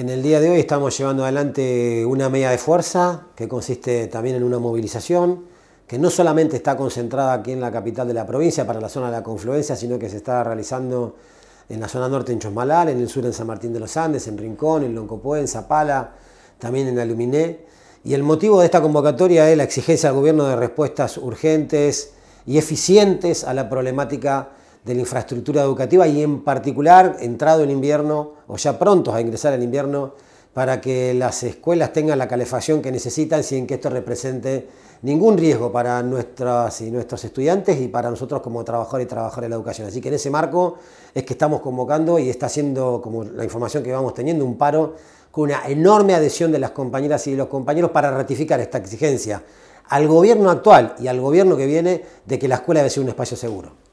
En el día de hoy estamos llevando adelante una media de fuerza que consiste también en una movilización que no solamente está concentrada aquí en la capital de la provincia para la zona de la confluencia, sino que se está realizando en la zona norte en Chosmalar, en el sur en San Martín de los Andes, en Rincón, en Loncopué, en Zapala, también en Aluminé. Y el motivo de esta convocatoria es la exigencia al gobierno de respuestas urgentes y eficientes a la problemática de la infraestructura educativa y en particular entrado en invierno o ya prontos a ingresar al invierno para que las escuelas tengan la calefacción que necesitan sin que esto represente ningún riesgo para nuestras y nuestros estudiantes y para nosotros como trabajadores y trabajadoras de la educación. Así que en ese marco es que estamos convocando y está siendo, como la información que vamos teniendo, un paro con una enorme adhesión de las compañeras y de los compañeros para ratificar esta exigencia al gobierno actual y al gobierno que viene de que la escuela debe ser un espacio seguro.